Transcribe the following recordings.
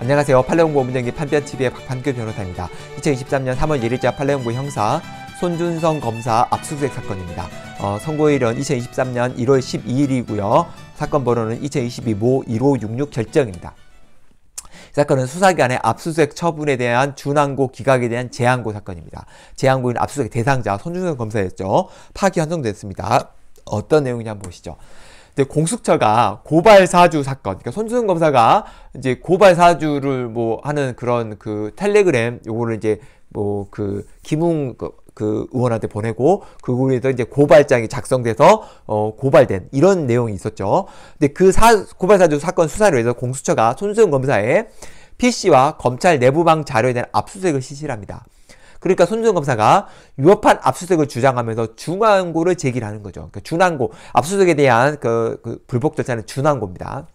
안녕하세요. 팔레온고 문쟁기 판변TV의 박판규 변호사입니다. 2023년 3월 1일자 팔레온고 형사 손준성 검사 압수수색 사건입니다. 어, 선고일은 2023년 1월 12일이고요. 사건 번호는 2022 모 1566 결정입니다. 이 사건은 수사기관의 압수수색 처분에 대한 준항고 기각에 대한 재항고 사건입니다. 재항고인 압수수색 대상자 손준성 검사였죠. 파기 환송됐습니다. 어떤 내용이냐 보시죠. 이제 공수처가 고발 사주 사건, 그러니까 손수은 검사가 이제 고발 사주를 뭐 하는 그런 그 텔레그램 요거를 이제 뭐 그 김웅 그, 그 의원한테 보내고 그거에서 이제 고발장이 작성돼서 어 고발된 이런 내용이 있었죠. 근데 그 사, 고발 사주 사건 수사를 위해서 공수처가 손수은 검사의 PC와 검찰 내부방 자료에 대한 압수수색을 실시합니다. 그러니까 손준 검사가 위법한 압수수색을 주장하면서 중앙고를 제기를 하는 거죠. 그러니까 준항고, 압수수색에 대한 그, 그 불복 절차는 준항고입니다.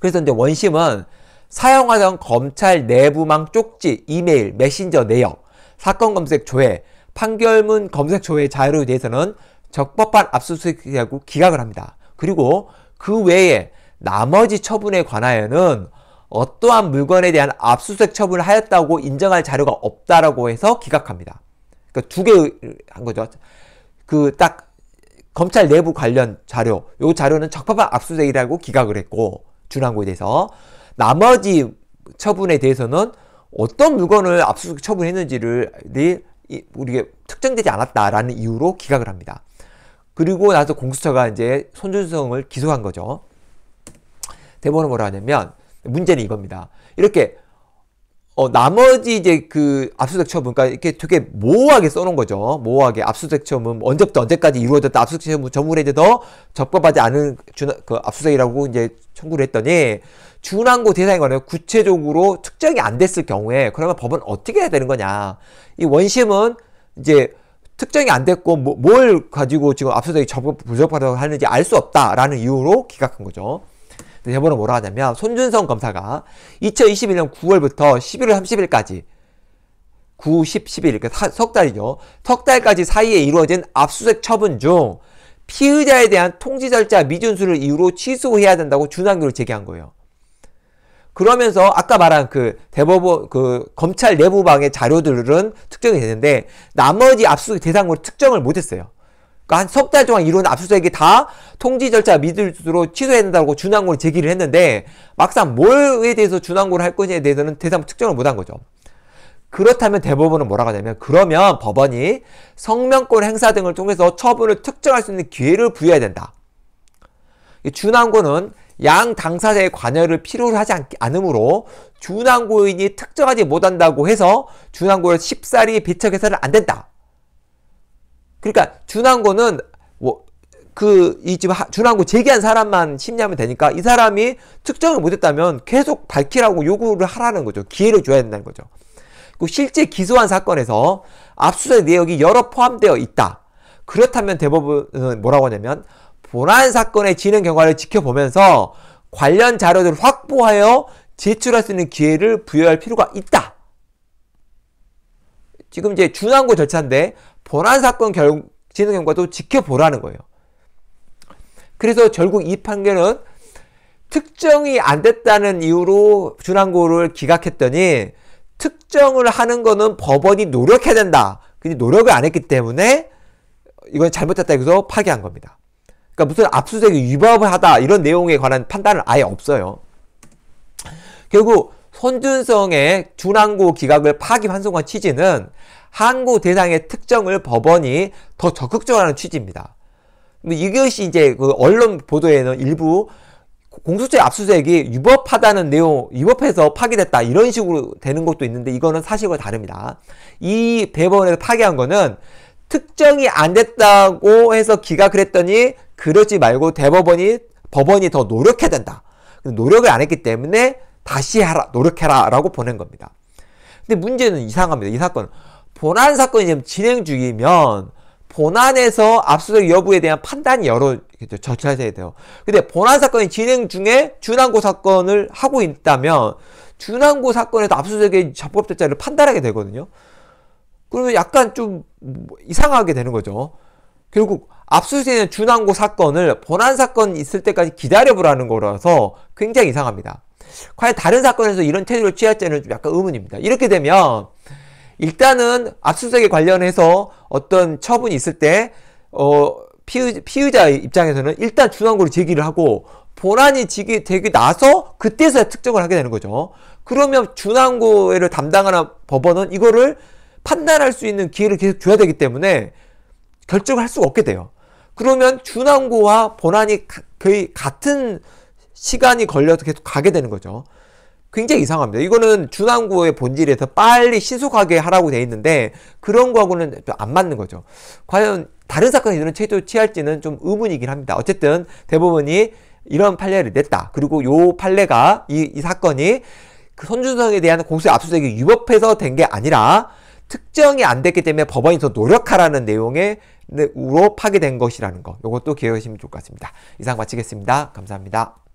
그래서 이제 원심은 사용하던 검찰 내부망 쪽지, 이메일, 메신저 내역, 사건 검색 조회, 판결문 검색 조회 자료에 대해서는 적법한 압수수색이라고 기각을 합니다. 그리고 그 외에 나머지 처분에 관하여는 어떠한 물건에 대한 압수수색 처분을 하였다고 인정할 자료가 없다라고 해서 기각합니다. 그니까두개 한 거죠. 그 딱 검찰 내부 관련 자료, 요 자료는 적법한 압수수색이라고 기각을 했고 준항고에 대해서 나머지 처분에 대해서는 어떤 물건을 압수수색 처분했는지를 우리가 특정되지 않았다라는 이유로 기각을 합니다. 그리고 나서 공수처가 이제 손준성을 기소한 거죠. 대법은 뭐라 하냐면 문제는 이겁니다. 이렇게 어, 나머지 이제 그 압수수색 처분, 그러니까 이렇게 되게 모호하게 써놓은 거죠. 모호하게 압수수색 처분, 언제부터 언제까지 이루어졌다, 압수수색 처분 전문에 대해 서 적법하지 않은 준, 그 압수수색이라고 이제 청구를 했더니 준항고 대상에 관해 구체적으로 특정이 안 됐을 경우에 그러면 법은 어떻게 해야 되는 거냐. 이 원심은 이제 특정이 안 됐고 뭐, 뭘 가지고 지금 압수수색이 부적합하다고 하는지 알 수 없다라는 이유로 기각한 거죠. 대법원은 네, 뭐라 하냐면 손준성 검사가 2021년 9월부터 11월 30일까지 9, 10, 11 이렇게 그러니까 석 달이죠. 석 달까지 사이에 이루어진 압수수색 처분 중 피의자에 대한 통지 절차 미준수를 이유로 취소해야 된다고 준항교를 제기한 거예요. 그러면서 아까 말한 그 대법원 그 검찰 내부방의 자료들은 특정이 되는데 나머지 압수수색 대상으로 특정을 못했어요. 그러니까 한석달 동안 이룬 압수수색이 다 통지 절차 미들수로 취소해야 된다고 준항고를 제기를 했는데 막상 뭘에 대해서 준항고를 할것에 대해서는 대상 특정을 못한 거죠. 그렇다면 대법원은 뭐라고 하냐면 그러면 법원이 성명권 행사 등을 통해서 처분을 특정할 수 있는 기회를 부여해야 된다. 준항고는 양 당사자의 관여를 필요로 하지 않, 으므로 준항고인이 특정하지 못한다고 해서 준항고를 쉽사리 배척해서는 안 된다. 그러니까 준항고는 뭐 그이집 준항고 제기한 사람만 심리하면 되니까 이 사람이 특정을 못했다면 계속 밝히라고 요구를 하라는 거죠. 기회를 줘야 된다는 거죠. 그 실제 기소한 사건에서 압수수색 내역이 여러 포함되어 있다. 그렇다면 대법원은 뭐라고 하냐면 본안 사건의 진행 경과를 지켜보면서 관련 자료들을 확보하여 제출할 수 있는 기회를 부여할 필요가 있다. 지금 이제 준항고 절차인데 보란 사건 결, 진행 경과도 지켜보라는 거예요. 그래서 결국 이 판결은 특정이 안 됐다는 이유로 준항고를 기각했더니 특정을 하는 거는 법원이 노력해야 된다. 근데 노력을 안 했기 때문에 이건 잘못했다 해서 파기한 겁니다. 그러니까 무슨 압수수색이 위법을 하다 이런 내용에 관한 판단은 아예 없어요. 결국 손준성의 준항고 기각을 파기환송한 취지는 항고 대상의 특정을 법원이 더 적극적으로 하는 취지입니다. 뭐 이것이 이제 그 언론 보도에는 일부 공소처 압수수색이 위법하다는 내용, 위법해서 파기됐다 이런 식으로 되는 것도 있는데 이거는 사실과 다릅니다. 이 대법원에서 파기한 거는 특정이 안 됐다고 해서 기각을 했더니 그러지 말고 대법원이 법원이 더 노력해야 된다. 노력을 안 했기 때문에 다시 해라, 노력해라 라고 보낸 겁니다. 근데 문제는 이상합니다. 이 사건. 본안 사건이 지금 진행 중이면 본안에서 압수수색 여부에 대한 판단이 여러 절차해야 돼요. 근데 본안 사건이 진행 중에 준항고 사건을 하고 있다면 준항고 사건에서 압수수색의 적법 절차를 판단하게 되거든요. 그러면 약간 좀 이상하게 되는 거죠. 결국 압수수색에 는 준항고 사건을 본안 사건 있을 때까지 기다려보라는 거라서 굉장히 이상합니다. 과연 다른 사건에서 이런 태도를 취할지는 좀 약간 의문입니다. 이렇게 되면 일단은 압수수색에 관련해서 어떤 처분이 있을 때 어, 피의, 자 입장에서는 일단 준항고를 제기를 하고 본안이 지기, 되기 나서 그때서야 특정을 하게 되는 거죠. 그러면 준항고를 담당하는 법원은 이거를 판단할 수 있는 기회를 계속 줘야 되기 때문에 결정을 할 수가 없게 돼요. 그러면 준항고와 본안이 거의 같은 시간이 걸려서 계속 가게 되는 거죠. 굉장히 이상합니다. 이거는 준항구의 본질에서 빨리 신속하게 하라고 돼 있는데 그런 거하고는 안 맞는 거죠. 과연 다른 사건이 이런 체조 취할지는 좀 의문이긴 합니다. 어쨌든 대법원이 이런 판례를 냈다. 그리고 요 판례가 이, 이 사건이 그 손준성에 대한 공수의 압수수색이 위법해서 된 게 아니라 특정이 안 됐기 때문에 법원이 더 노력하라는 내용으로 네, 파괴된 것이라는 것. 이것도 기억하시면 좋을 것 같습니다. 이상 마치겠습니다. 감사합니다.